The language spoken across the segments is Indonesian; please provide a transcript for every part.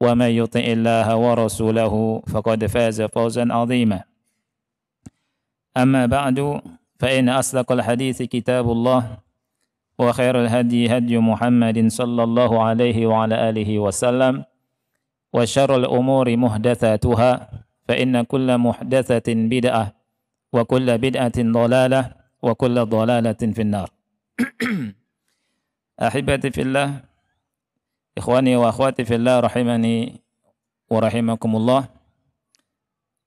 ومن يطع الله ورسوله فقد فاز فوزا عظيما أما بعد فإن أصدق الحديث كتاب الله وخير الهدي هدي محمد صلى الله عليه وعلى آله وسلم وشر الأمور محدثاتها فإن كل محدثة بدعة وكل بدعة ضلالة وكل ضلالة في النار أحبتي في الله Ikhwani wa akhwati fillah rahimani wa rahimakumullah.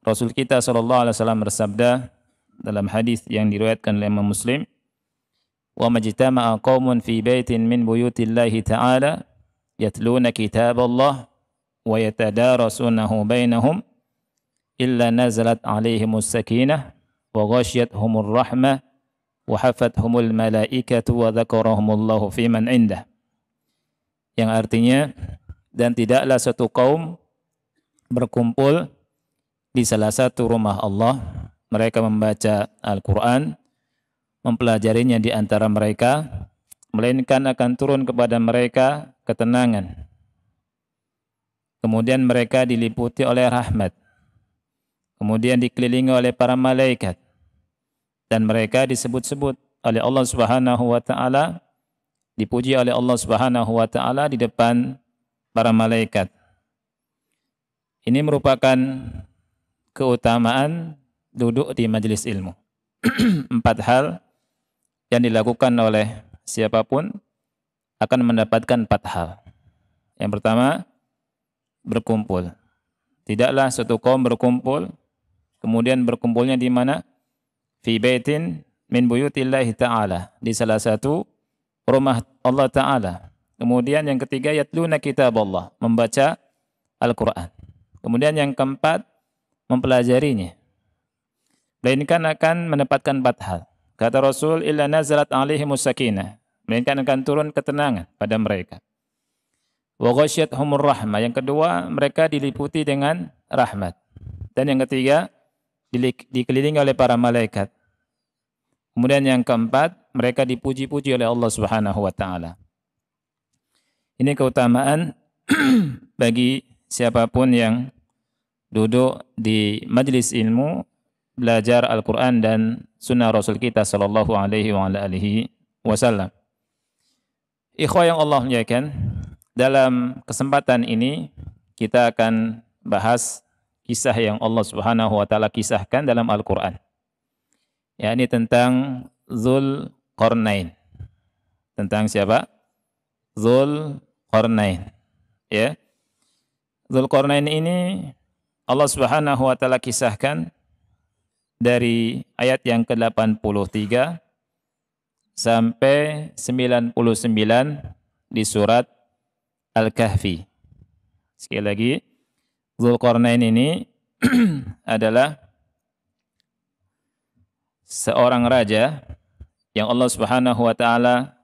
Rasul kita sallallahu alaihi wasallam bersabda dalam hadis yang diriwayatkan oleh Imam Muslim, "Wa majtama'a qaumun fi baitin min buyutillahi ta'ala yatluna kitaballah wa yatadarasunahu bainahum illa nazalat 'alaihimus sakinah wa ghashiyatuhumur rahmah wa hafathumul malaikatu wa dzakarahumullahu fi man 'indah." yang artinya dan tidaklah suatu kaum berkumpul di salah satu rumah Allah mereka membaca Al-Qur'an mempelajarinya di antara mereka melainkan akan turun kepada mereka ketenangan kemudian mereka diliputi oleh rahmat kemudian dikelilingi oleh para malaikat dan mereka disebut-sebut oleh Allah Subhanahu wa taala dipuji oleh Allah Subhanahu wa taala di depan para malaikat. Ini merupakan keutamaan duduk di majelis ilmu. Empat hal yang dilakukan oleh siapapun akan mendapatkan empat hal. Yang pertama, berkumpul. Tidaklah suatu kaum berkumpul, kemudian berkumpulnya di mana? Fi baitin min buyutillahi ta'ala. Di salah satu rumah Allah Ta'ala. Kemudian yang ketiga, yatluna kitab Allah, membaca Al-Quran. Kemudian yang keempat, mempelajarinya. Melainkan akan menempatkan empat hal. Kata Rasul, illa nazalat Alihi musakinah. Melainkan akan turun ketenangan pada mereka. Wa humur rahmah. Yang kedua, mereka diliputi dengan rahmat. Dan yang ketiga, dikelilingi oleh para malaikat. Kemudian yang keempat, mereka dipuji-puji oleh Allah Subhanahu wa taala. Ini keutamaan bagi siapapun yang duduk di majelis ilmu belajar Al-Qur'an dan sunnah Rasul kita sallallahu alaihi wa alihi wasallam. Ikhwah yang Allah muliakan, dalam kesempatan ini kita akan bahas kisah yang Allah Subhanahu wa taala kisahkan dalam Al-Qur'an ya ini tentang Zul Qornain. Tentang siapa? Zul Qornain. Ya. Zul Qornain ini Allah Subhanahu wa taala kisahkan dari ayat yang ke-83 sampai 99 di surat Al-Kahfi. Sekali lagi, Zulkarnain ini adalah seorang raja yang Allah Subhanahu wa taala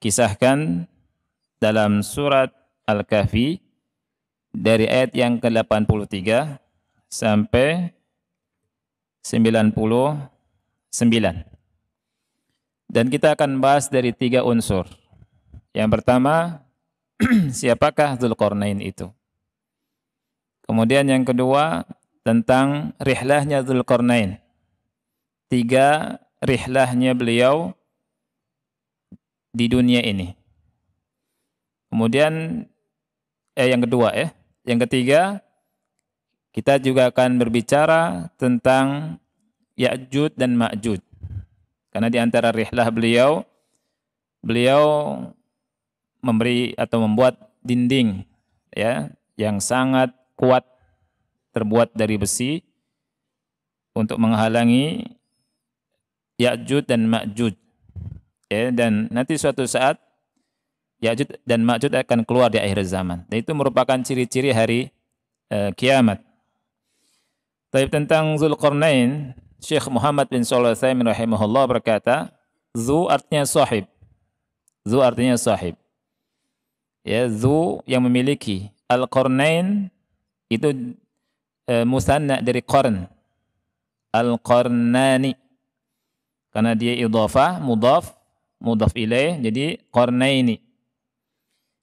kisahkan dalam surat Al-Kahfi dari ayat yang ke-83 sampai 99. Dan kita akan bahas dari tiga unsur. Yang pertama, siapakah Zulkarnain itu? Kemudian yang kedua, tentang rihlahnya Dzulqarnain tiga rihlahnya beliau di dunia ini. Kemudian eh yang kedua ya, yang ketiga kita juga akan berbicara tentang Ya'jud dan Ma'jud. Karena di antara rihlah beliau beliau memberi atau membuat dinding ya yang sangat kuat terbuat dari besi untuk menghalangi Ya'jud dan Ma'jud. Ya, dan nanti suatu saat Ya'jud dan Ma'jud akan keluar di akhir zaman. Dan itu merupakan ciri-ciri hari uh, kiamat. Tapi tentang Zulqarnain, Syekh Muhammad bin Shalih Thaymin rahimahullah berkata, "Zu artinya sahib." Zu artinya sahib. Ya, zu yang memiliki. Al-Qarnain itu e, eh, musanna dari qarn. Al-Qarnani karena dia idofa mudhaf, mudhaf ilaih, jadi qarnaini.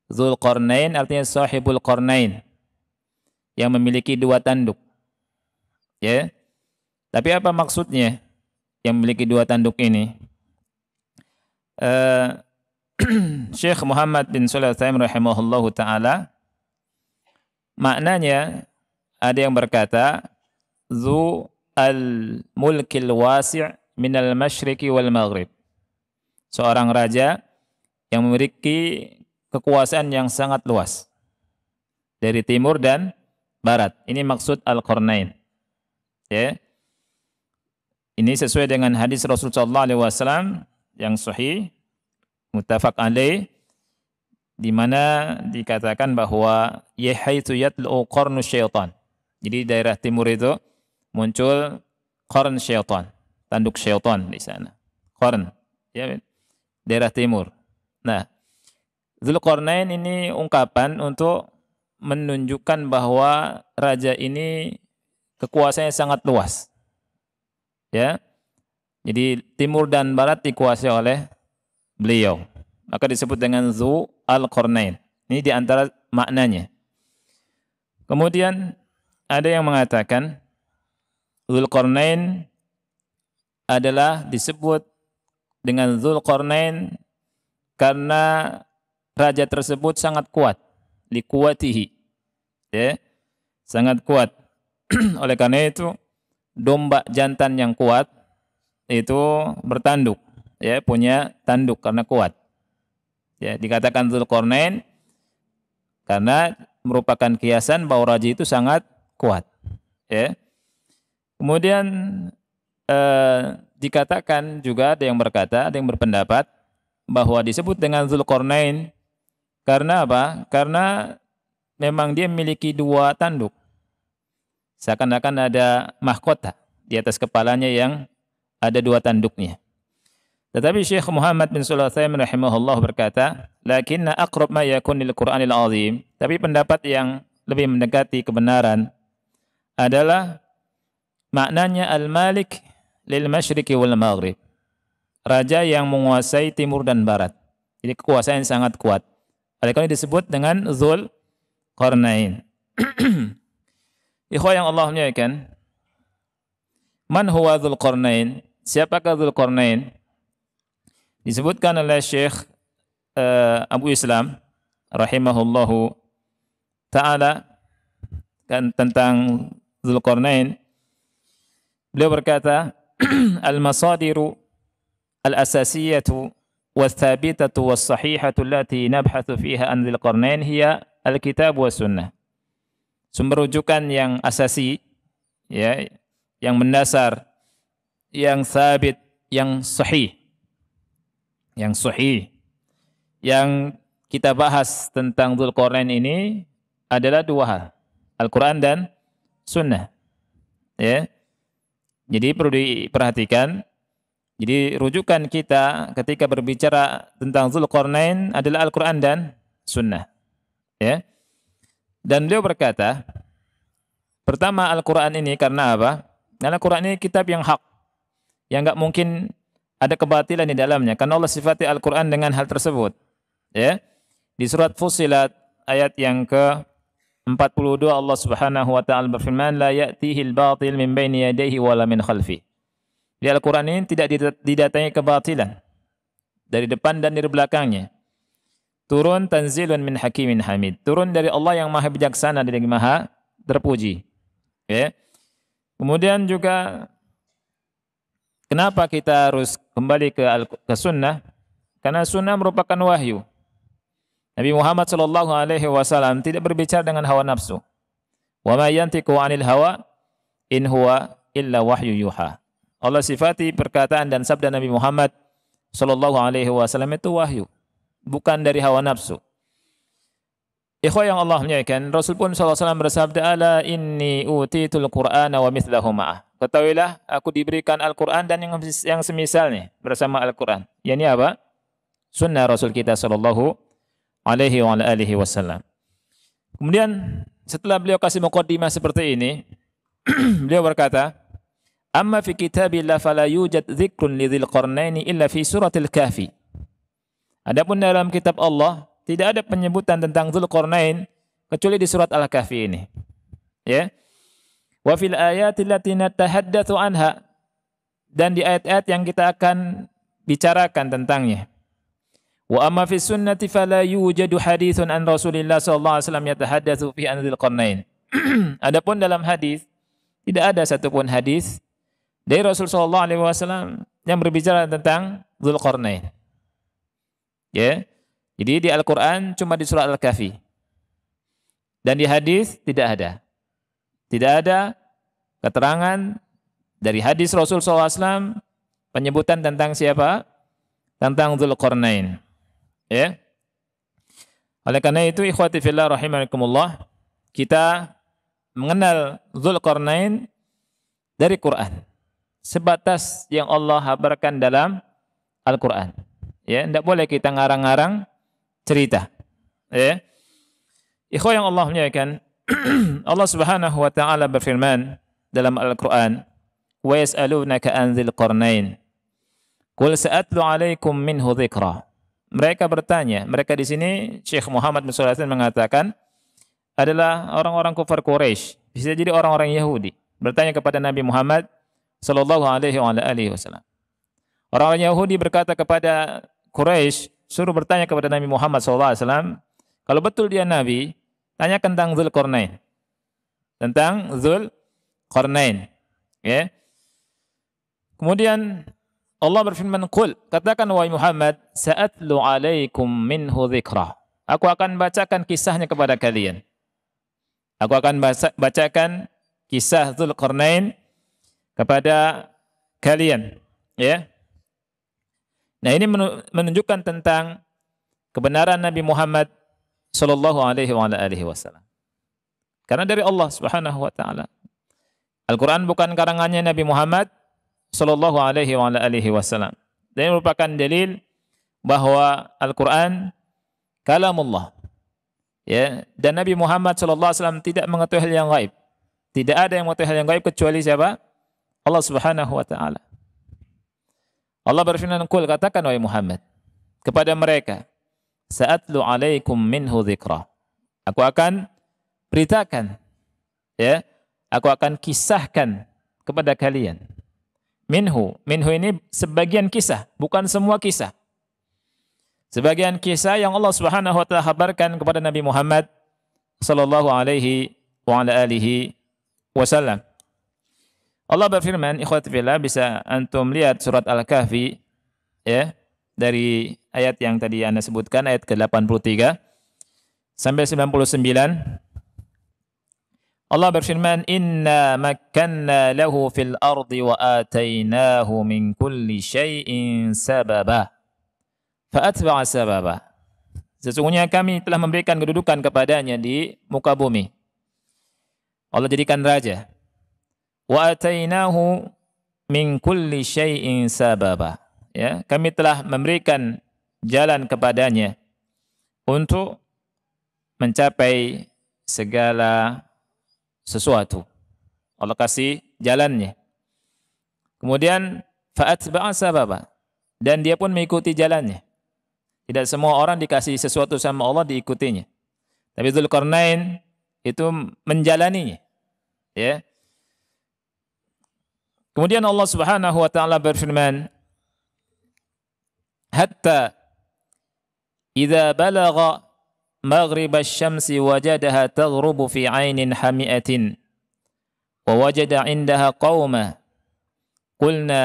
Zul qarnain artinya sahibul qarnain. Yang memiliki dua tanduk. Ya. Tapi apa maksudnya yang memiliki dua tanduk ini? Uh, Syekh Muhammad bin Sulaiman rahimahullahu taala maknanya ada yang berkata zu al-mulkil wasi' minal masyriki wal maghrib. Seorang raja yang memiliki kekuasaan yang sangat luas dari timur dan barat. Ini maksud Al-Qarnain. Ya. Ini sesuai dengan hadis Rasulullah SAW yang sahih muttafaq alaih di mana dikatakan bahwa yahaitu yatlu qarnu syaitan. Jadi daerah timur itu muncul qarn syaitan tanduk syaitan di sana. Korn, ya, kan? daerah timur. Nah, Zulkarnain ini ungkapan untuk menunjukkan bahwa raja ini kekuasaannya sangat luas. Ya. Jadi timur dan barat dikuasai oleh beliau. Maka disebut dengan Zu Al-Qarnain. Ini di antara maknanya. Kemudian ada yang mengatakan Zulkarnain adalah disebut dengan Zulkarnain karena raja tersebut sangat kuat likuatihi ya sangat kuat oleh karena itu domba jantan yang kuat itu bertanduk ya punya tanduk karena kuat ya dikatakan Zulkarnain karena merupakan kiasan bahwa raja itu sangat kuat ya kemudian eh, dikatakan juga ada yang berkata, ada yang berpendapat bahwa disebut dengan Zulkarnain karena apa? Karena memang dia memiliki dua tanduk. Seakan-akan ada mahkota di atas kepalanya yang ada dua tanduknya. Tetapi Syekh Muhammad bin Sulaiman rahimahullah berkata, "Lakinna aqrab ma yakun lil Qur'anil azim." Tapi pendapat yang lebih mendekati kebenaran adalah maknanya al-Malik lil masyriqi wal maghrib. Raja yang menguasai timur dan barat. Jadi kekuasaan sangat kuat. Oleh karena disebut dengan Zul Qarnain. Ikhwan yang Allah muliakan. Man huwa Zul Qarnain? Siapakah Zul Qarnain? Disebutkan oleh Syekh uh, Abu Islam rahimahullahu taala kan tentang Zulkarnain beliau berkata المصادر الأساسية والثابتة والصحيحة التي نبحث فيها عن ذي القرنين هي الكتاب والسنة. Sumber rujukan yang asasi ya, yang mendasar, yang sabit, yang sahih. Yang sahih. Yang kita bahas tentang Dzul ini adalah dua hal, Al-Qur'an dan sunnah. Ya. Jadi perlu diperhatikan. Jadi rujukan kita ketika berbicara tentang Zulkarnain adalah Al-Qur'an dan sunnah. Ya. Dan beliau berkata, pertama Al-Qur'an ini karena apa? Karena Al-Qur'an ini kitab yang hak. Yang enggak mungkin ada kebatilan di dalamnya karena Allah sifati Al-Qur'an dengan hal tersebut. Ya. Di surat Fusilat ayat yang ke 42 Allah Subhanahu wa taala berfirman la ya'tihi al-batil min baini yadayhi wala min khalfi. Di Al-Qur'an ini tidak didatangi kebatilan dari depan dan dari belakangnya. Turun tanzilun min hakimin hamid. Turun dari Allah yang maha bijaksana dan yang maha terpuji. Ya. Kemudian juga kenapa kita harus kembali ke, al ke sunnah? Karena sunnah merupakan wahyu. Nabi Muhammad Shallallahu Alaihi Wasallam tidak berbicara dengan hawa nafsu. Wa ma yantiqu anil hawa in huwa illa wahyu yuha. Allah sifati perkataan dan sabda Nabi Muhammad Shallallahu Alaihi Wasallam itu wahyu, bukan dari hawa nafsu. Ikhwa yang Allah menyayangkan, Rasul pun SAW bersabda, Ala inni utitul Qur'ana wa mithlahu Ketahuilah, aku diberikan Al-Quran dan yang, yang semisalnya bersama Al-Quran. Ini apa? Sunnah Rasul kita Sallallahu alaihi wa alihi wasallam. Kemudian setelah beliau kasih mukaddimah seperti ini, beliau berkata, "Amma fi kitabillah fala yujad dzikrun lidzil qarnaini illa fi suratil kahfi." Adapun dalam kitab Allah tidak ada penyebutan tentang Dzulqarnain kecuali di surat Al-Kahfi ini. Ya. Wa fil ayati allati anha dan di ayat-ayat yang kita akan bicarakan tentangnya. Wa amma fi sunnati fala yujadu hadithun an Rasulillah sallallahu alaihi wasallam yatahadatsu fi anzil qarnain. Adapun dalam hadis tidak ada satupun hadis dari Rasul sallallahu alaihi wasallam yang berbicara tentang Dzulqarnain. Ya. Yeah. Jadi di Al-Qur'an cuma di surah Al-Kahfi. Dan di hadis tidak ada. Tidak ada keterangan dari hadis Rasul SAW penyebutan tentang siapa? Tentang Dzulqarnain. Ya. Oleh karena itu ikhwati fillah rahimakumullah, kita mengenal Zulkarnain dari Quran. Sebatas yang Allah habarkan dalam Al-Quran. Ya, tidak boleh kita ngarang-ngarang cerita. Ya. Ikhwah yang Allah muliakan, Allah Subhanahu wa taala berfirman dalam Al-Qur'an, "Wa yas'alunaka an qarnain. Qul sa'atlu 'alaikum minhu dzikra." Mereka bertanya, mereka di sini Syekh Muhammad bin mengatakan adalah orang-orang kafir Quraisy, bisa jadi orang-orang Yahudi. Bertanya kepada Nabi Muhammad sallallahu alaihi wasallam. Orang-orang Yahudi berkata kepada Quraisy, suruh bertanya kepada Nabi Muhammad sallallahu alaihi wasallam, kalau betul dia nabi, tanya tentang Zulkarnain. Tentang Zulkarnain, ya. Kemudian Allah berfirman, "Qul," katakan wahai Muhammad, "Sa'atlu 'alaikum minhu dzikra." Aku akan bacakan kisahnya kepada kalian. Aku akan bacakan kisah Zulkarnain kepada kalian, ya. Nah, ini menunjukkan tentang kebenaran Nabi Muhammad sallallahu alaihi wasallam. Karena dari Allah Subhanahu wa taala. Al-Qur'an bukan karangannya Nabi Muhammad, Sallallahu alaihi wa alihi wasallam. Dan ini merupakan dalil bahwa Al-Qur'an kalamullah. Ya, dan Nabi Muhammad sallallahu alaihi wasallam tidak mengetahui hal yang gaib. Tidak ada yang mengetahui hal yang gaib kecuali siapa? Allah Subhanahu wa taala. Allah berfirman, "Qul katakan wahai Muhammad kepada mereka, sa'atlu alaikum minhu dzikra." Aku akan beritakan ya, aku akan kisahkan kepada kalian Minhu. Minhu ini sebagian kisah, bukan semua kisah. Sebagian kisah yang Allah Subhanahu wa taala kabarkan kepada Nabi Muhammad sallallahu alaihi wa ala alihi wasallam. Allah berfirman, ikhwat fillah bisa antum lihat surat Al-Kahfi ya dari ayat yang tadi Anda sebutkan ayat ke-83 sampai 99 Allah berfirman, "Inna makkanna lahu fil ardi wa atainahu min kulli syai'in sababa." Fa'atba'a sababa. Sesungguhnya kami telah memberikan kedudukan kepadanya di muka bumi. Allah jadikan raja. Wa atainahu min kulli syai'in sababa. Ya, kami telah memberikan jalan kepadanya untuk mencapai segala sesuatu. Allah kasih jalannya. Kemudian fa'atba'a sababa dan dia pun mengikuti jalannya. Tidak semua orang dikasih sesuatu sama Allah diikutinya. Tapi Zulkarnain itu menjalaninya. Ya. Kemudian Allah Subhanahu wa taala berfirman, "Hatta idza balagha مغرب الشمس وجدها تغرب في عين حمئة ووجد عندها قوما قلنا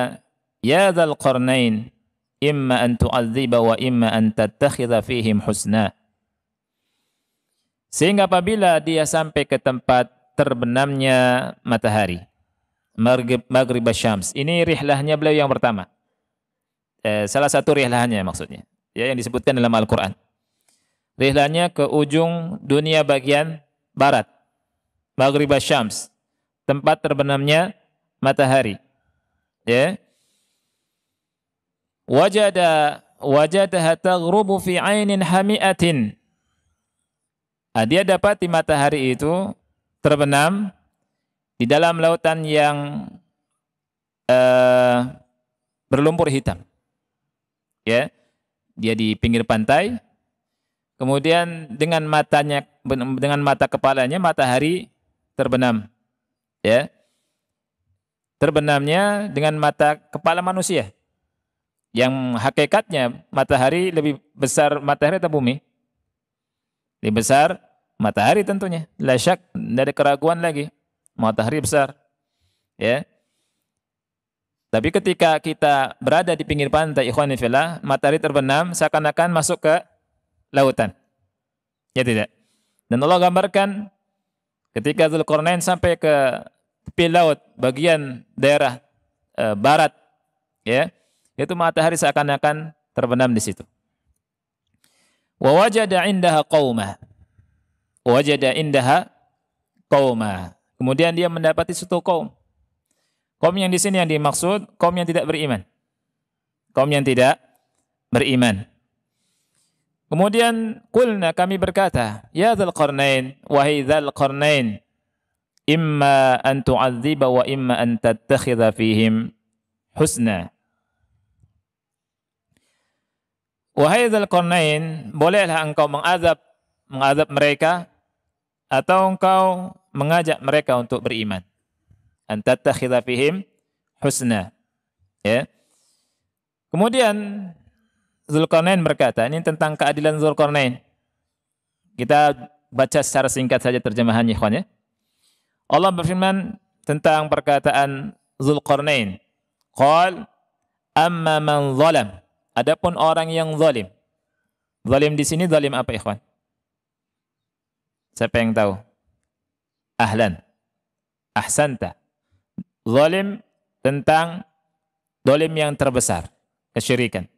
يا ذا القرنين إما أن تعذب وإما أن تتخذ فيهم حسنا Sehingga apabila dia sampai ke tempat terbenamnya matahari, Maghrib, Maghrib Syams. Ini rihlahnya beliau yang pertama. Eh, salah satu rihlahnya maksudnya. Ya, yang disebutkan dalam Al-Quran. Rihlanya ke ujung dunia bagian barat. Maghrib Syams. Tempat terbenamnya matahari. Ya. Wajada wajadaha taghrubu fi ainin hamiatin. Nah, dia dapat di matahari itu terbenam di dalam lautan yang uh, berlumpur hitam. Ya. Dia di pinggir pantai Kemudian dengan matanya dengan mata kepalanya matahari terbenam. Ya. Terbenamnya dengan mata kepala manusia. Yang hakikatnya matahari lebih besar matahari atau bumi? Lebih besar matahari tentunya. La syak, tidak ada keraguan lagi. Matahari besar. Ya. Tapi ketika kita berada di pinggir pantai, ikhwan matahari terbenam seakan-akan masuk ke lautan. Ya tidak. Dan Allah gambarkan ketika Zulkarnain sampai ke tepi laut bagian daerah e, barat ya, itu matahari seakan-akan terbenam di situ. Wa wajada indaha qaumah. Wajada indaha kaumah. Kemudian dia mendapati suatu kaum. Kaum yang di sini yang dimaksud kaum yang tidak beriman. Kaum yang tidak beriman. Kemudian kulna kami berkata, ya dzal qarnain, wahai dzal qarnain, imma an tu'adziba wa imma an tattakhidha fihim husna. Wahai dzal qarnain, bolehlah engkau mengazab mengazab mereka atau engkau mengajak mereka untuk beriman. An tattakhidha fihim husna. Ya. Kemudian Zulkarnain berkata, ini tentang keadilan Zulkarnain. Kita baca secara singkat saja terjemahannya, ikhwan ya. Allah berfirman tentang perkataan Zulkarnain. Qal amma man zalam. Adapun orang yang zalim. Zalim di sini zalim apa, ikhwan? Siapa yang tahu? Ahlan. Ahsanta. Zalim tentang dolim yang terbesar, kesyirikan.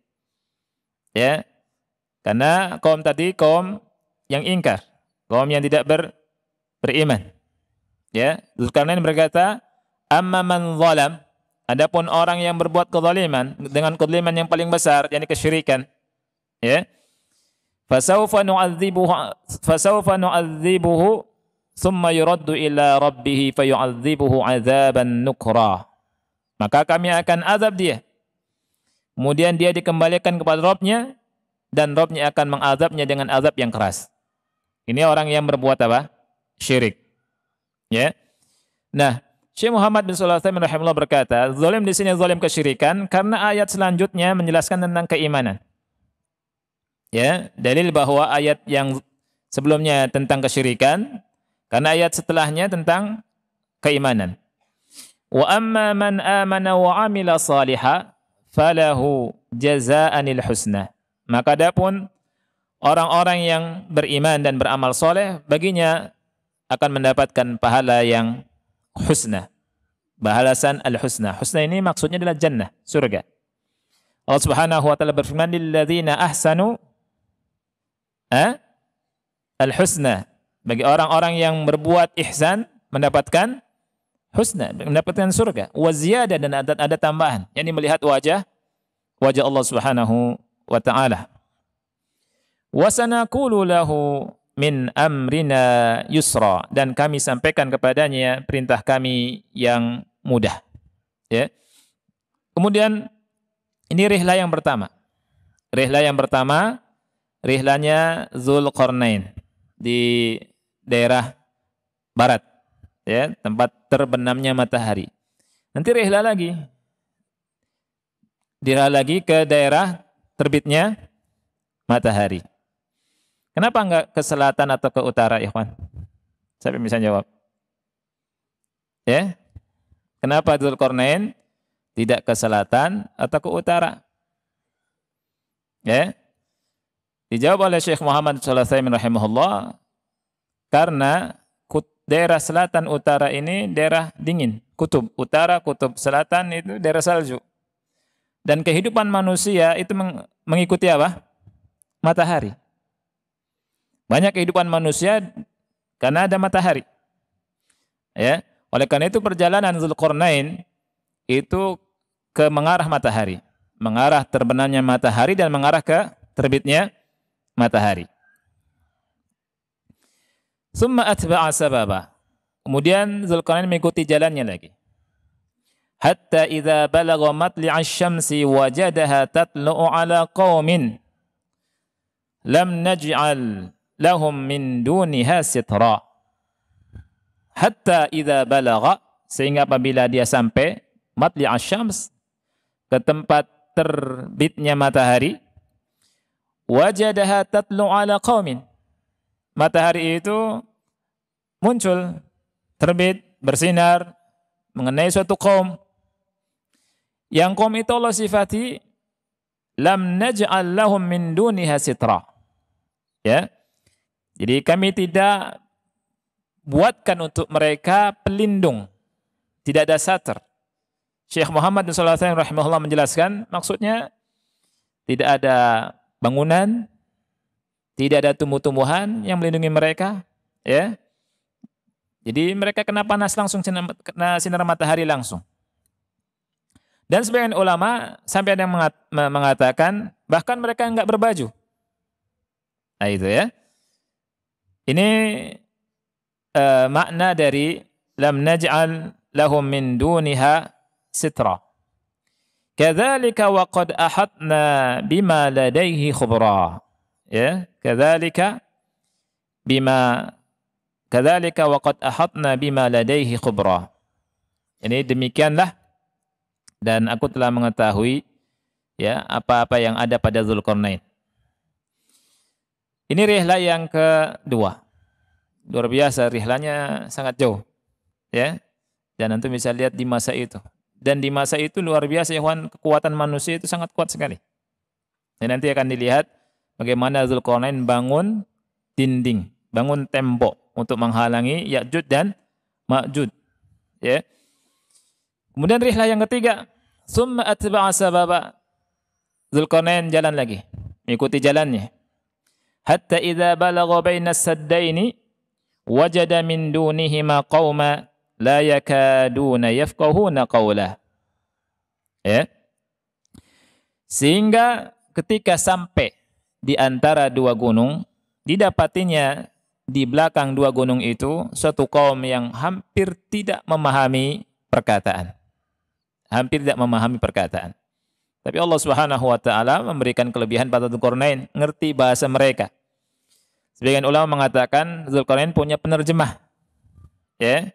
Ya. Karena kaum tadi kaum yang ingkar, kaum yang tidak ber, beriman. Ya, Zulkarnain berkata, "Amma man zalam" Adapun orang yang berbuat kezaliman dengan kezaliman yang paling besar yakni kesyirikan, ya. Fasaufa nu'adzibuhu fasaufa nu'adzibuhu thumma yuraddu ila rabbih fayu'adzibuhu 'adzaban nukra. Maka kami akan azab dia Kemudian dia dikembalikan kepada Robnya dan Robnya akan mengazabnya dengan azab yang keras. Ini orang yang berbuat apa? Syirik. Ya. Nah, Syekh Muhammad bin Sulaiman rahimahullah berkata, zalim di sini zalim kesyirikan karena ayat selanjutnya menjelaskan tentang keimanan. Ya, dalil bahwa ayat yang sebelumnya tentang kesyirikan karena ayat setelahnya tentang keimanan. Wa amma man amana wa amila salihah falahu jazaanil husna. Maka adapun orang-orang yang beriman dan beramal soleh, baginya akan mendapatkan pahala yang husna. Bahalasan al-husna. Husna ini maksudnya adalah jannah, surga. Allah Subhanahu wa taala berfirman lilladzina ahsanu eh? al-husna. Bagi orang-orang yang berbuat ihsan mendapatkan husna, mendapatkan surga. Waziyada dan ada, ada tambahan, yakni melihat wajah wajah Allah Subhanahu wa taala. sanaqulu lahu min amrina yusra dan kami sampaikan kepadanya perintah kami yang mudah. Ya. Kemudian ini rihlah yang pertama. Rihlah yang pertama, rihlanya Zulqarnain di daerah barat ya tempat terbenamnya matahari. Nanti rehla lagi. Dirah lagi ke daerah terbitnya matahari. Kenapa enggak ke selatan atau ke utara, Ikhwan? Siapa yang bisa jawab? Ya? Kenapa Zulkarnain tidak ke selatan atau ke utara? Ya? Dijawab oleh Syekh Muhammad sallallahu alaihi Wasallam karena daerah selatan utara ini daerah dingin, kutub utara, kutub selatan itu daerah salju. Dan kehidupan manusia itu mengikuti apa? Matahari. Banyak kehidupan manusia karena ada matahari. Ya, oleh karena itu perjalanan Zulkarnain itu ke mengarah matahari, mengarah terbenamnya matahari dan mengarah ke terbitnya matahari. Summa atba'a sababa. Kemudian Zulkarnain mengikuti jalannya lagi. Hatta idza balagha matli'a asy syamsi wajadaha tatlu'u ala qaumin lam naj'al lahum min duniha sitra. Hatta idza balagha sehingga apabila dia sampai matli'a asy syams ke tempat terbitnya matahari wajadaha tatlu'u ala qaumin matahari itu muncul, terbit, bersinar, mengenai suatu kaum. Yang kaum itu Allah sifati, lam naj'al lahum min duniha sitra. Ya. Jadi kami tidak buatkan untuk mereka pelindung. Tidak ada satar. Syekh Muhammad SAW rahimahullah menjelaskan, maksudnya tidak ada bangunan, tidak ada tumbuh-tumbuhan yang melindungi mereka, ya. Jadi mereka kena panas langsung kena sinar matahari langsung. Dan sebagian ulama sampai ada yang mengatakan bahkan mereka nggak berbaju. Nah itu ya. Ini uh, makna dari lam naj'al lahum min duniha sitra. Kadzalika wa qad ahatna bima ladaihi khubra. Ya. Kadzalika bima kadzalika waqad ahatna bima لديه khubra. Ini demikianlah dan aku telah mengetahui ya apa-apa yang ada pada Zulkarnain. Ini rihla yang kedua. Luar biasa rihlanya sangat jauh. Ya. Dan nanti bisa lihat di masa itu. Dan di masa itu luar biasa ya kekuatan manusia itu sangat kuat sekali. Dan nanti akan dilihat Bagaimana Zulkarnain bangun dinding, bangun tembok untuk menghalangi Ya'jud dan Ma'jud. Ya. Kemudian rihlah yang ketiga, summa atba'a sababa. Zulkarnain jalan lagi, mengikuti jalannya. Hatta idza balagha bainas saddaini wajada min dunihima qauma la yakaduna yafqahuna qawla. Ya. Sehingga ketika sampai di antara dua gunung, didapatinya di belakang dua gunung itu suatu kaum yang hampir tidak memahami perkataan. Hampir tidak memahami perkataan. Tapi Allah Subhanahu wa taala memberikan kelebihan pada Dzulkarnain ngerti bahasa mereka. Sebagian ulama mengatakan Dzulkarnain punya penerjemah. Ya.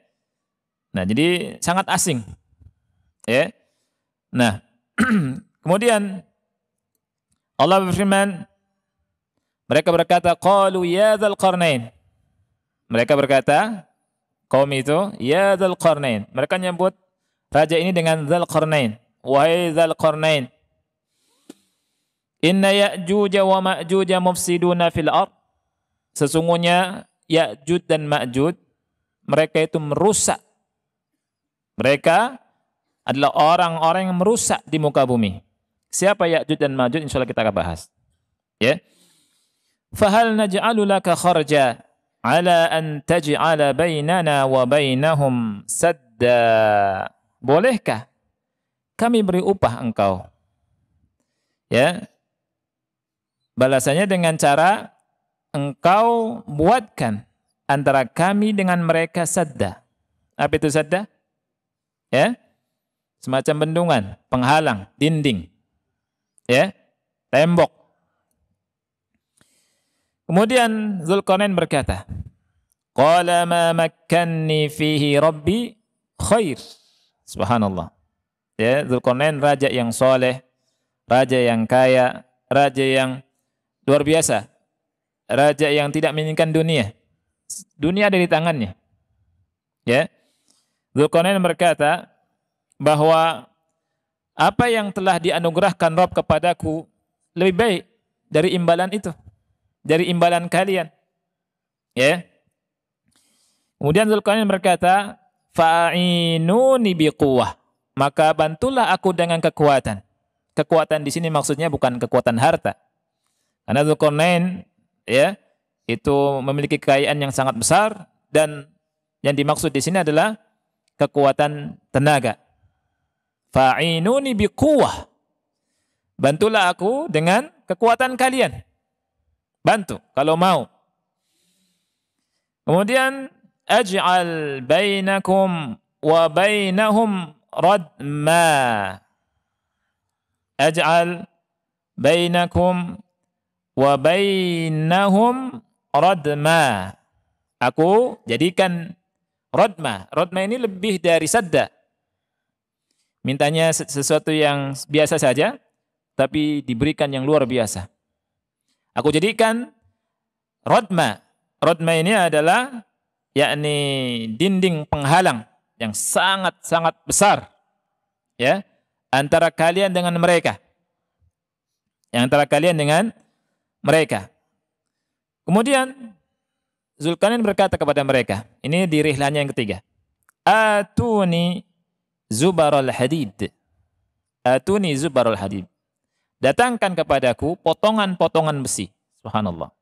Nah, jadi sangat asing. Ya. Nah, kemudian Allah berfirman, mereka berkata, "Qalu ya dzal qarnain." Mereka berkata, kaum itu, "Ya dzal qarnain." Mereka menyebut raja ini dengan dzal qarnain. Wahai dzal qarnain. Inna Ya'juj wa Ma'juj mufsiduna fil ard. Sesungguhnya Ya'juj dan Ma'juj mereka itu merusak. Mereka adalah orang-orang yang merusak di muka bumi. Siapa Ya'juj dan Ma'juj insyaallah kita akan bahas. Ya. Yeah fahal نجعل لك kharja ala أن تجعل بيننا وبينهم سدا Bolehkah kami beri upah engkau? Ya. Balasannya dengan cara engkau buatkan antara kami dengan mereka sadda. Apa itu sadda? Ya. Semacam bendungan, penghalang, dinding. Ya. Tembok Kemudian Zulkarnain berkata, "Qala ma makkanni fihi rabbi khair." Subhanallah. Ya, Zulkarnain raja yang soleh, raja yang kaya, raja yang luar biasa. Raja yang tidak menginginkan dunia. Dunia ada di tangannya. Ya. Zulkarnain berkata bahwa apa yang telah dianugerahkan Rob kepadaku lebih baik dari imbalan itu dari imbalan kalian. Ya. Yeah. Kemudian Zulkarnain berkata, "Fa'inuni biquwah." Maka bantulah aku dengan kekuatan. Kekuatan di sini maksudnya bukan kekuatan harta. Karena Zulkarnain ya, itu memiliki kekayaan yang sangat besar dan yang dimaksud di sini adalah kekuatan tenaga. Fa'inuni biquwah. Bantulah aku dengan kekuatan kalian. Bantu kalau mau. Kemudian aj'al bainakum wa bainahum radma. Aj'al bainakum wa bainahum radma. Aku jadikan rodma. Rodma ini lebih dari sadda. Mintanya sesuatu yang biasa saja, tapi diberikan yang luar biasa. Aku jadikan rodma. Rodma ini adalah yakni dinding penghalang yang sangat-sangat besar ya antara kalian dengan mereka. Yang antara kalian dengan mereka. Kemudian Zulkarnain berkata kepada mereka, ini di rihlanya yang ketiga. Atuni zubarul hadid. Atuni zubarul hadid datangkan kepadaku potongan-potongan besi. Subhanallah.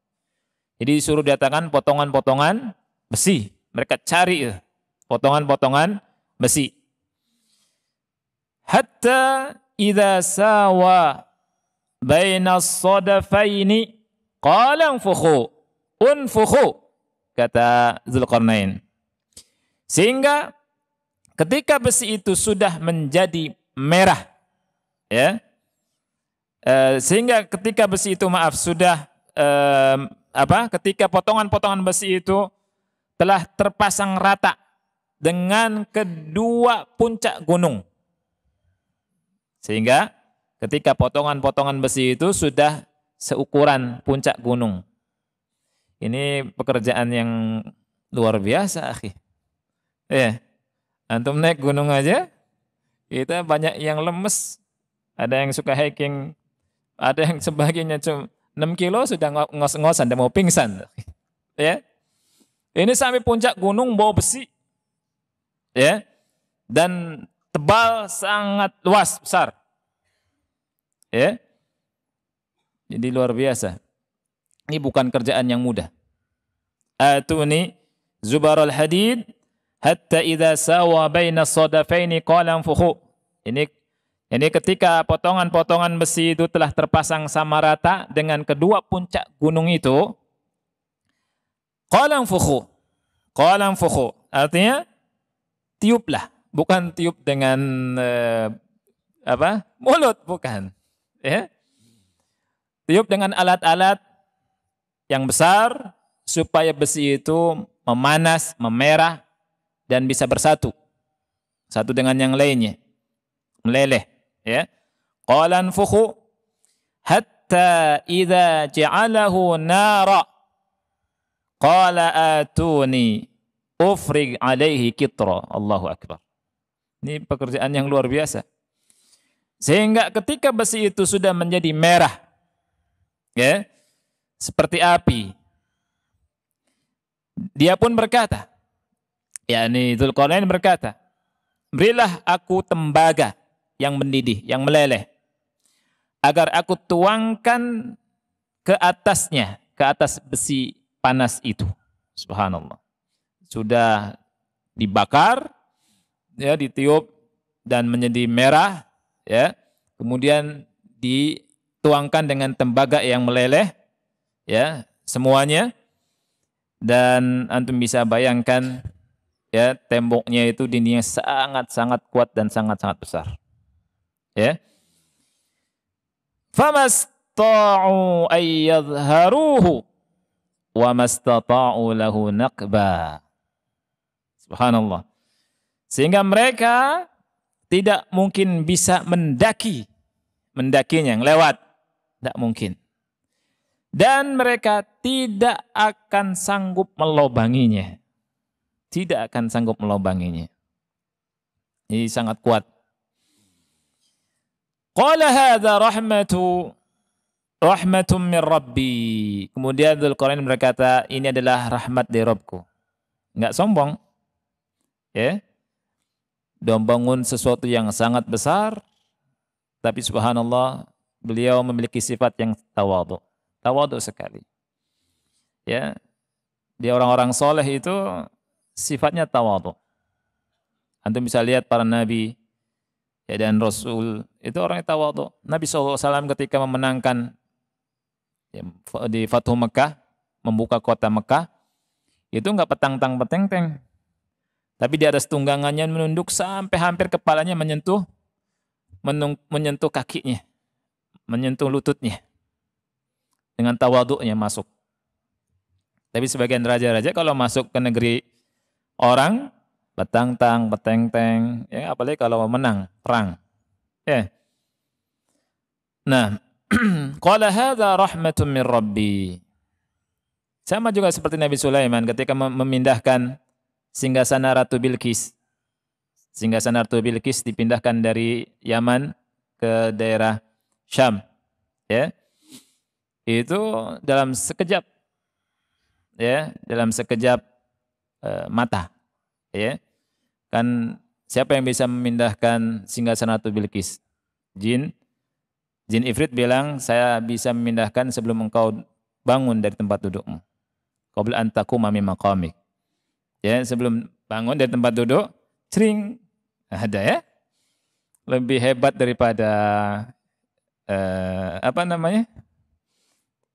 Jadi disuruh datangkan potongan-potongan besi. Mereka cari eh, potongan-potongan besi. Hatta idha sawa baina qalang fuhu un fuhu kata Zulkarnain. Sehingga ketika besi itu sudah menjadi merah ya Eh, sehingga ketika besi itu maaf sudah eh, apa? Ketika potongan-potongan besi itu telah terpasang rata dengan kedua puncak gunung. Sehingga ketika potongan-potongan besi itu sudah seukuran puncak gunung. Ini pekerjaan yang luar biasa, akhi. Ya. Antum naik gunung aja, kita banyak yang lemes, ada yang suka hiking ada yang sebagiannya cuma 6 kilo sudah ngos-ngosan dan mau pingsan. ya. Ini sampai puncak gunung bawa besi. Ya. Dan tebal sangat luas besar. Ya. Jadi luar biasa. Ini bukan kerjaan yang mudah. Atuni zubar al-hadid hatta idza sawa baina sadafaini qala anfukhu. Ini ini ketika potongan-potongan besi itu telah terpasang sama rata dengan kedua puncak gunung itu, kolam fuhu. kolam fuhu. Artinya tiuplah, bukan tiup dengan eh, apa? mulut, bukan. Ya. Tiup dengan alat-alat yang besar supaya besi itu memanas, memerah dan bisa bersatu satu dengan yang lainnya. Meleleh ya qalan anfukhu hatta idza ja'alahu nara qala atuni ufrig alaihi kitra Allahu akbar ini pekerjaan yang luar biasa sehingga ketika besi itu sudah menjadi merah ya seperti api dia pun berkata yakni Dzulqarnain berkata berilah aku tembaga yang mendidih, yang meleleh. Agar aku tuangkan ke atasnya, ke atas besi panas itu. Subhanallah. Sudah dibakar, ya ditiup dan menjadi merah, ya. Kemudian dituangkan dengan tembaga yang meleleh, ya, semuanya. Dan antum bisa bayangkan ya temboknya itu dindingnya sangat-sangat kuat dan sangat-sangat besar ya famasta'u ayyadharuhu wa mastata'u lahu naqba subhanallah sehingga mereka tidak mungkin bisa mendaki mendakinya yang lewat tidak mungkin dan mereka tidak akan sanggup melobanginya tidak akan sanggup melobanginya ini sangat kuat Qala hadza rahmatu rahmatum min rabbi. Kemudian Dzulqarnain berkata, ini adalah rahmat dari Rabbku. Enggak sombong. Ya. Dia membangun sesuatu yang sangat besar, tapi subhanallah beliau memiliki sifat yang tawadhu. Tawadhu sekali. Ya. Di orang-orang soleh itu sifatnya tawadhu. Antum bisa lihat para nabi, Ya, dan Rasul itu orang yang tawadu. Nabi SAW ketika memenangkan ya, di Fathu Mekah, membuka kota Mekah, itu nggak petang-tang peteng-teng. Tapi di atas tunggangannya menunduk sampai hampir kepalanya menyentuh menung, menyentuh kakinya, menyentuh lututnya. Dengan tawaduknya masuk. Tapi sebagian raja-raja kalau masuk ke negeri orang, petang-tang, peteng-teng, ya apalagi kalau menang perang. Ya. Nah, qala hadza rahmatun min rabbi. Sama juga seperti Nabi Sulaiman ketika memindahkan singgasana Ratu Bilqis. Singgasana Ratu Bilqis dipindahkan dari Yaman ke daerah Syam. Ya. Itu dalam sekejap ya, dalam sekejap uh, mata. Ya. Kan siapa yang bisa memindahkan singgasana atau Bilqis? Jin. Jin Ifrit bilang, saya bisa memindahkan sebelum engkau bangun dari tempat dudukmu. Qabla antaku mami makamik. Ya, sebelum bangun dari tempat duduk, sering ada ya. Lebih hebat daripada eh, apa namanya?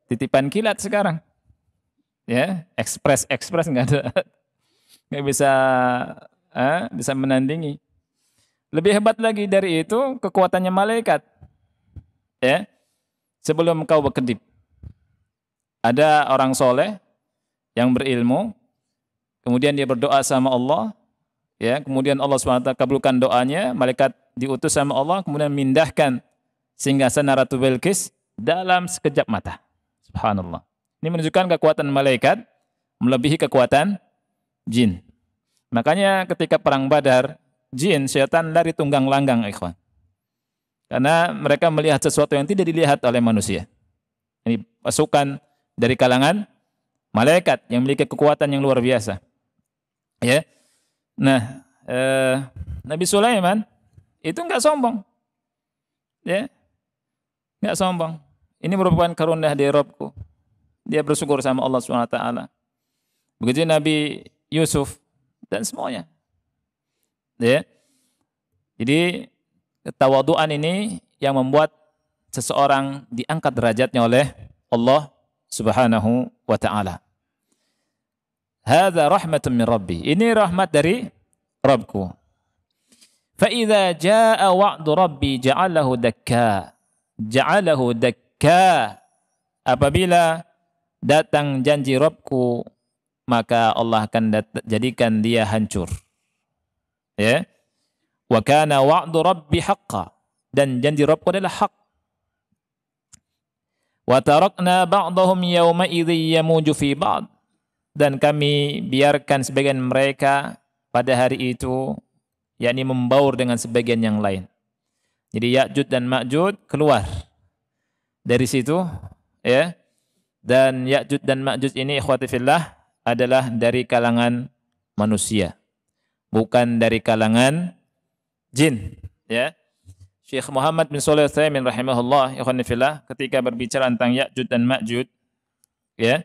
Titipan kilat sekarang. Ya, ekspres ekspres nggak ada nggak bisa eh, bisa menandingi. Lebih hebat lagi dari itu kekuatannya malaikat. Ya. Sebelum kau berkedip. Ada orang soleh yang berilmu, kemudian dia berdoa sama Allah, ya, kemudian Allah SWT kabulkan doanya, malaikat diutus sama Allah, kemudian mindahkan sana Ratu Belkis dalam sekejap mata. Subhanallah. Ini menunjukkan kekuatan malaikat melebihi kekuatan jin. Makanya ketika perang Badar, jin setan lari tunggang langgang, ikhwan. Karena mereka melihat sesuatu yang tidak dilihat oleh manusia. Ini pasukan dari kalangan malaikat yang memiliki kekuatan yang luar biasa. Ya. Nah, eh, Nabi Sulaiman itu enggak sombong. Ya. Enggak sombong. Ini merupakan karunia dari Robku. Dia bersyukur sama Allah SWT. Begitu Nabi Yusuf dan semuanya. Ya. Jadi ketawaduan ini yang membuat seseorang diangkat derajatnya oleh Allah Subhanahu wa taala. Hadza rahmatun min rabbi. Ini rahmat dari Rabbku. Fa idza jaa wa'du rabbi ja'alahu dakka. Ja'alahu dakka. Apabila datang janji Rabbku maka Allah akan jadikan dia hancur. Ya. Wa kana wa'du rabbi haqqan dan janji Rabbku adalah hak. Wa tarakna ba'dahum yawma idhi yamuju fi ba'd. Dan kami biarkan sebagian mereka pada hari itu yakni membaur dengan sebagian yang lain. Jadi Ya'jud dan Ma'jud keluar dari situ ya. Dan Ya'jud dan Ma'jud ini ikhwati fillah adalah dari kalangan manusia, bukan dari kalangan jin. Ya, Syekh Muhammad bin Saleh Al-Utsaimin rahimahullah ikhwanifillah ketika berbicara tentang Ya'jud dan Ma'jud ya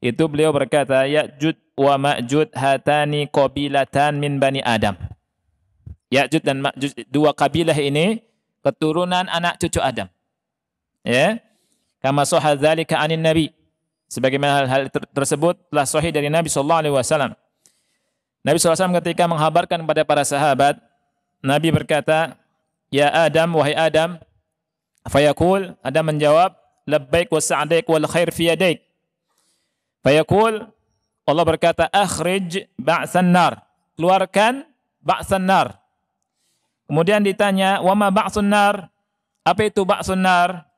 itu beliau berkata Ya'jud wa Ma'jud hatani qabilatan min Bani Adam. Ya'jud dan Ma'jud dua kabilah ini keturunan anak cucu Adam. Ya. Kama sahadzalika anin Nabi Sebagaimana hal, hal tersebut telah sahih dari Nabi Shallallahu alaihi wasallam. Nabi SAW ketika menghabarkan kepada para sahabat, Nabi berkata, Ya Adam, wahai Adam, fayakul, Adam menjawab, labbaik wa sa'daik wal khair fi yadaik. Fayakul, Allah berkata, akhrij ba'san nar, keluarkan ba'san nar. Kemudian ditanya, wama ba'sun nar, apa itu ba'sun nar?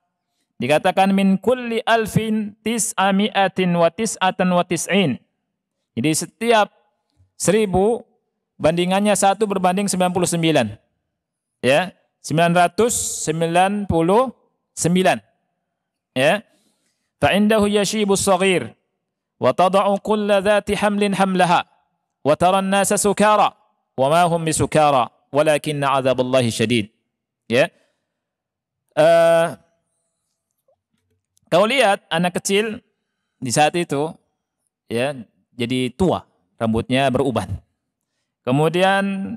Dikatakan min kulli alfin tis tis'amiatin watis tis'atan watis tis'in. Jadi setiap seribu bandingannya satu berbanding 99. Ya, 999. Ya. Fa'indahu indahu sagir. wa tada'u kulla dhati hamlin hamlaha wa tara nasa sukara wa ma hum bisukara walakinna azabullahi syadid. Ya. Uh, Kau lihat anak kecil di saat itu ya jadi tua, rambutnya beruban. Kemudian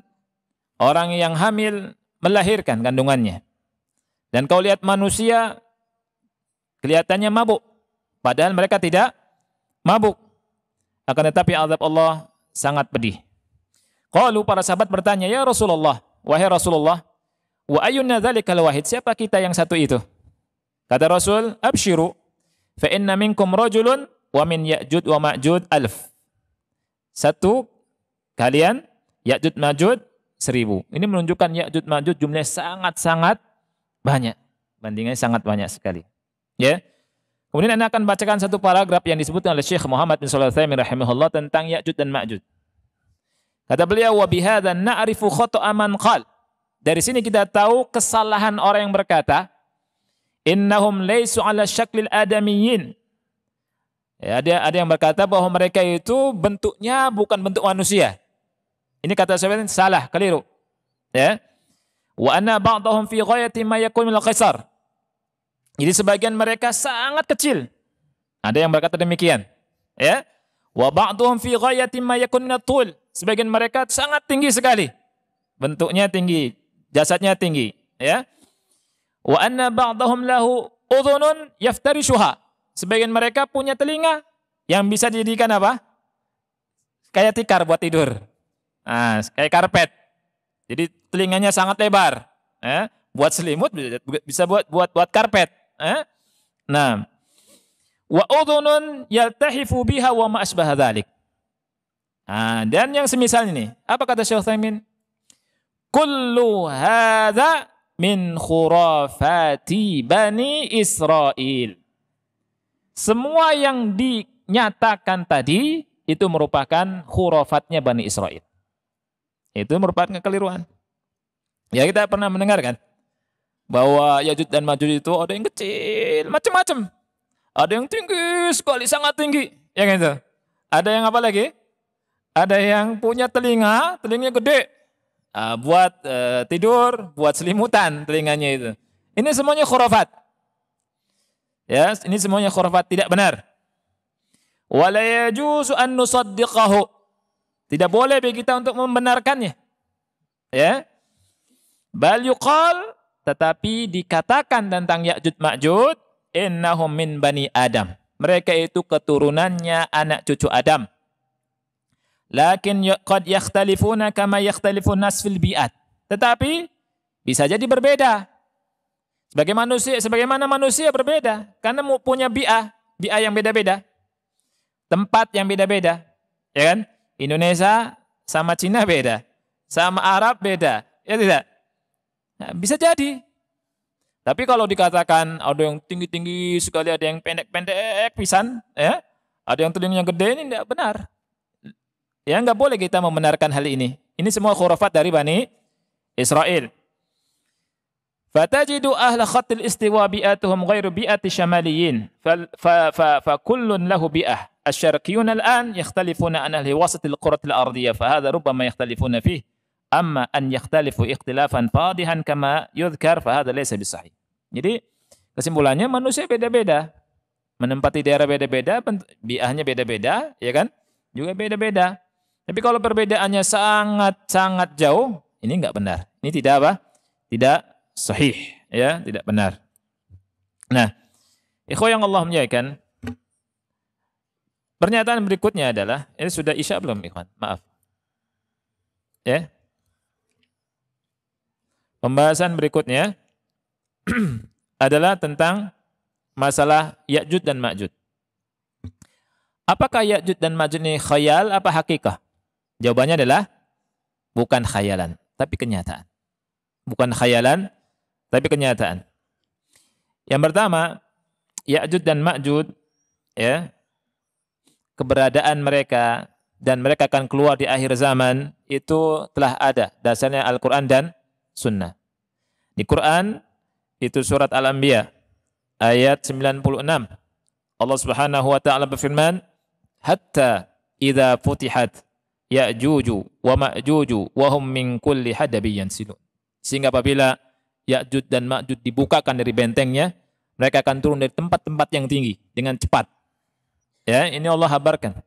orang yang hamil melahirkan kandungannya. Dan kau lihat manusia kelihatannya mabuk, padahal mereka tidak mabuk. Akan tetapi azab Allah sangat pedih. Qalu para sahabat bertanya, "Ya Rasulullah, wahai Rasulullah, wa ayyuna dzalikal wahid?" Siapa kita yang satu itu? Kata Rasul, "Abshiru fa inna minkum rajulun wa min Ya'jud wa Ma'jud alf." Satu kalian Ya'jud Ma'jud seribu. Ini menunjukkan Ya'jud Ma'jud jumlahnya sangat-sangat banyak. Bandingannya sangat banyak sekali. Ya. Kemudian Anda akan bacakan satu paragraf yang disebutkan oleh Syekh Muhammad bin Shalih al rahimahullah tentang Ya'jud dan Ma'jud. Kata beliau, "Wa bihadza na'rifu khata'a man qal." Dari sini kita tahu kesalahan orang yang berkata, innahum laisu ala syaklil adamiyyin. Ya, ada ada yang berkata bahwa mereka itu bentuknya bukan bentuk manusia. Ini kata saya salah, keliru. Ya. Wa anna ba'dahum fi ghayati ma yakunul qisar. Jadi sebagian mereka sangat kecil. Ada yang berkata demikian. Ya. Wa ba'dahum fi ghayati ma yakunul tul. Sebagian mereka sangat tinggi sekali. Bentuknya tinggi, jasadnya tinggi, ya. Wa anna ba'dahum lahu udhunun yaftarishuha. Sebagian mereka punya telinga yang bisa dijadikan apa? Kayak tikar buat tidur. Nah, kayak karpet. Jadi telinganya sangat lebar. Eh? Buat selimut bisa buat buat buat karpet. Eh? Nah, wa udhunun yaltahifu biha wa ma'asbah dzalik. Nah, dan yang semisal ini, apa kata Syekh Thaimin? Kullu hadza min khurafati bani Israel. Semua yang dinyatakan tadi itu merupakan khurafatnya Bani Israel. Itu merupakan kekeliruan. Ya kita pernah mendengarkan bahwa yajud dan majud itu ada yang kecil, macam-macam. Ada yang tinggi sekali, sangat tinggi. Ya gitu. Ada yang apa lagi? Ada yang punya telinga, telinganya gede uh, buat uh, tidur, buat selimutan telinganya itu. Ini semuanya khurafat. Ya, ini semuanya khurafat tidak benar. an nusaddiqahu. Tidak boleh bagi kita untuk membenarkannya. Ya. Bal yuqal tetapi dikatakan tentang Ya'jud Ma'jud innahum min bani Adam. Mereka itu keturunannya anak cucu Adam. Lakin ya, qad yakhtalifuna kama yakhtalifun nas fil bi'at. Tetapi bisa jadi berbeda. Sebagai manusia, sebagaimana manusia berbeda karena punya bi'ah, bi'ah yang beda-beda. Tempat yang beda-beda, ya kan? Indonesia sama Cina beda, sama Arab beda, ya tidak? Nah, bisa jadi. Tapi kalau dikatakan ada yang tinggi-tinggi sekali, ada yang pendek-pendek pisan, ya, ada yang telinganya gede ini tidak benar. Ya nggak boleh kita membenarkan hal ini. Ini semua khurafat dari Bani Israel. Fatajidu ahla khatil istiwa bi'atuhum ghairu bi'ati syamaliyin. Fakullun lahu bi'ah. Asyarkiyun al-an yakhtalifuna an ahli wasatil quratil ardiyah. Fahada rubbama yakhtalifuna fih. Amma an yakhtalifu ikhtilafan fadihan kama yudhkar. Fahada laysa bisahih. Jadi kesimpulannya manusia beda-beda. Menempati daerah beda-beda. Bi'ahnya beda-beda. Ya kan? Juga beda-beda. Tapi kalau perbedaannya sangat-sangat jauh, ini enggak benar. Ini tidak apa? Tidak sahih, ya, tidak benar. Nah, ikhwah yang Allah muliakan, pernyataan berikutnya adalah ini sudah Isya belum, ikhwan? Maaf. Ya. Pembahasan berikutnya adalah tentang masalah Ya'jud dan Ma'jud. Apakah Ya'jud dan Ma'jud ini khayal apa hakikah? Jawabannya adalah bukan khayalan, tapi kenyataan. Bukan khayalan, tapi kenyataan. Yang pertama, Ya'jud dan Ma'jud, ya, keberadaan mereka dan mereka akan keluar di akhir zaman itu telah ada dasarnya Al-Quran dan Sunnah. Di Quran itu surat Al-Anbiya ayat 96. Allah Subhanahu wa taala berfirman, "Hatta idza futihat Ya'juju wa Ma'juju wa hum min kulli hadabi yansilun. Sehingga apabila Ya'jud dan Ma'jud dibukakan dari bentengnya, mereka akan turun dari tempat-tempat yang tinggi dengan cepat. Ya, ini Allah habarkan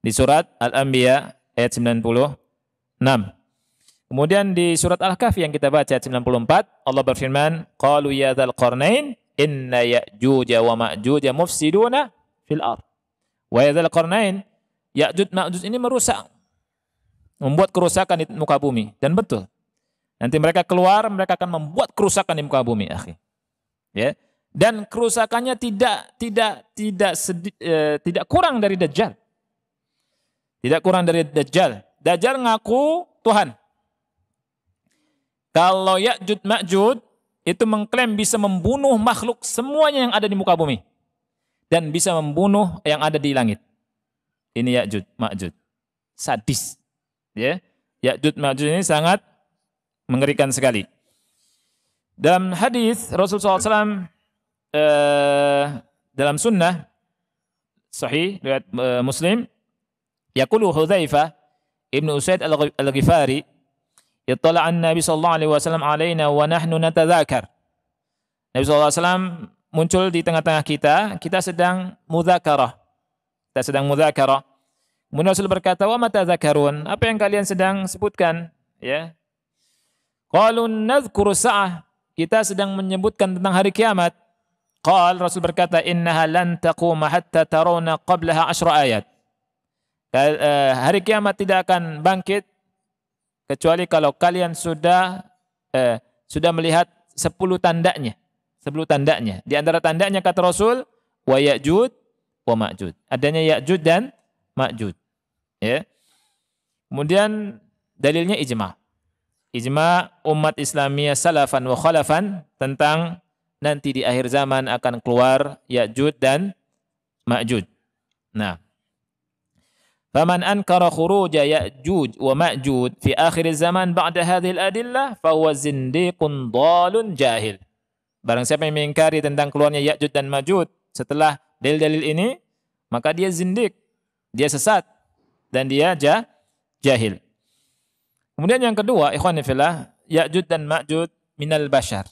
di surat Al-Anbiya ayat 96. Kemudian di surat Al-Kahfi yang kita baca ayat 94, Allah berfirman, "Qalu ya dzal qarnain, inna ya'juj wa ma'juj mufsiduna fil ard." Wa ya dzal qarnain, Ya'juj Ma'juj ini merusak membuat kerusakan di muka bumi dan betul. Nanti mereka keluar, mereka akan membuat kerusakan di muka bumi, akhi. Ya. Dan kerusakannya tidak tidak tidak sedi, eh, tidak kurang dari dajjal. Tidak kurang dari dajjal. Dajjal ngaku Tuhan. Kalau Ya'jud Ma'jud itu mengklaim bisa membunuh makhluk semuanya yang ada di muka bumi dan bisa membunuh yang ada di langit. Ini Ya'jud Ma'jud. Sadis. Ya. Ya'jud Ma'jud ini sangat mengerikan sekali. Dalam hadis Rasulullah SAW eh, dalam sunnah sahih riwayat eh, Muslim yaqulu Hudzaifah Ibnu Usaid Al-Ghifari yattala an-nabi sallallahu alaihi wasallam alaina wa nahnu natadzakar. Nabi sallallahu alaihi wasallam muncul di tengah-tengah kita, kita sedang muzakarah, Kita sedang muzakarah. Kemudian Rasul berkata, "Wa mata zakarun? Apa yang kalian sedang sebutkan?" Ya. Qalu nadhkuru sa'ah. Kita sedang menyebutkan tentang hari kiamat. Qal Rasul berkata, "Innaha lan taquma hatta tarawna qablaha asyra ayat." Eh, hari kiamat tidak akan bangkit kecuali kalau kalian sudah eh, sudah melihat sepuluh tandanya. Sepuluh tandanya. Di antara tandanya kata Rasul, wa ya'jud wa ma'jud. Adanya ya'jud dan Ma'jud. Ya. Kemudian dalilnya ijma. Ijma umat Islamiyah salafan wa khalafan tentang nanti di akhir zaman akan keluar Ya'jud dan Ma'jud. Nah, Faman ankara khuruja Ya'juj wa Ma'juj fi akhir zaman ba'da hadhil adillah fahuwa zindiqun dalun jahil. Barang siapa yang mengingkari tentang keluarnya Ya'juj dan Ma'juj setelah dalil-dalil ini, maka dia zindik, dia sesat dan dia jah, jahil. Kemudian yang kedua, ikhwan fillah, Ya'jud dan Ma'jud minal bashar,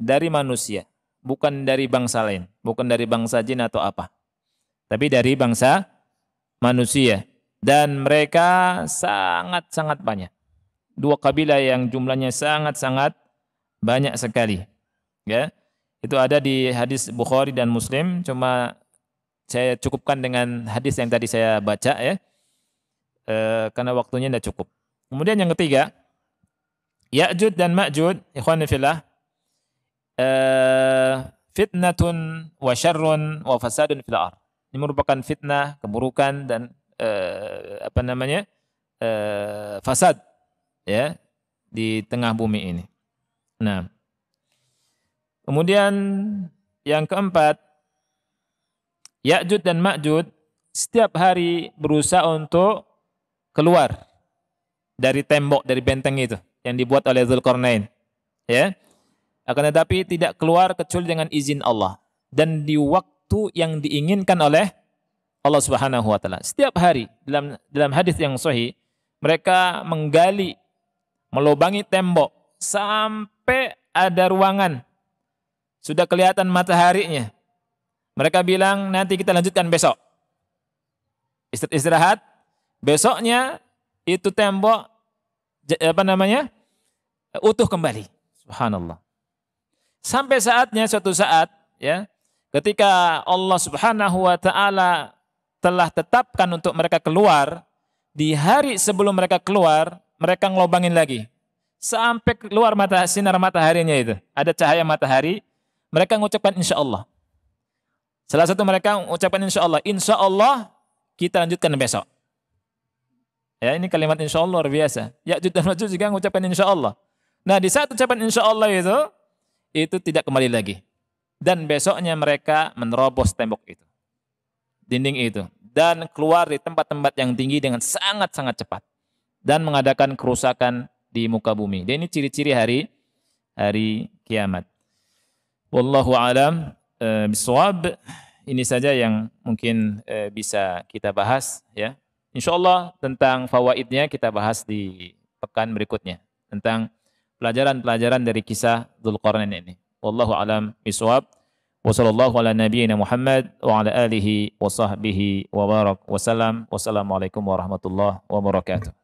dari manusia, bukan dari bangsa lain, bukan dari bangsa jin atau apa. Tapi dari bangsa manusia dan mereka sangat-sangat banyak. Dua kabilah yang jumlahnya sangat-sangat banyak sekali. Ya. Itu ada di hadis Bukhari dan Muslim, cuma saya cukupkan dengan hadis yang tadi saya baca ya. E, karena waktunya tidak cukup. Kemudian yang ketiga, Ya'jud dan Ma'jud, ikhwan fillah, e, eh, fitnatun wa syarrun wa fasadun fil ar. Ini merupakan fitnah, keburukan dan e, apa namanya? E, fasad ya di tengah bumi ini. Nah, kemudian yang keempat Ya'jud dan Ma'jud setiap hari berusaha untuk keluar dari tembok, dari benteng itu yang dibuat oleh Zulkarnain. Ya. Akan tetapi tidak keluar kecuali dengan izin Allah dan di waktu yang diinginkan oleh Allah Subhanahu wa taala. Setiap hari dalam dalam hadis yang sahih mereka menggali melubangi tembok sampai ada ruangan sudah kelihatan mataharinya mereka bilang nanti kita lanjutkan besok. Istirahat. Besoknya itu tembok apa namanya? utuh kembali. Subhanallah. Sampai saatnya suatu saat ya, ketika Allah Subhanahu wa taala telah tetapkan untuk mereka keluar, di hari sebelum mereka keluar, mereka ngelobangin lagi. Sampai keluar mata sinar mataharinya itu, ada cahaya matahari, mereka mengucapkan insya Allah. Salah satu mereka mengucapkan insya Allah. Insya Allah kita lanjutkan besok. Ya, ini kalimat insya Allah luar biasa. Ya dan Ma'juj juga mengucapkan insya Allah. Nah, di saat ucapan insya Allah itu, itu tidak kembali lagi. Dan besoknya mereka menerobos tembok itu. Dinding itu. Dan keluar di tempat-tempat yang tinggi dengan sangat-sangat cepat. Dan mengadakan kerusakan di muka bumi. Dan ini ciri-ciri hari hari kiamat. Wallahu alam. Eh, biswab, ini saja yang mungkin eh, bisa kita bahas ya. Insya Allah tentang fawaidnya kita bahas di pekan berikutnya tentang pelajaran-pelajaran dari kisah Dzulqarnain ini. Wallahu alam biswab. Wa ala nabiyyina Muhammad wa ala alihi wa sahbihi wa barak wa salam. Wassalamualaikum warahmatullahi wabarakatuh.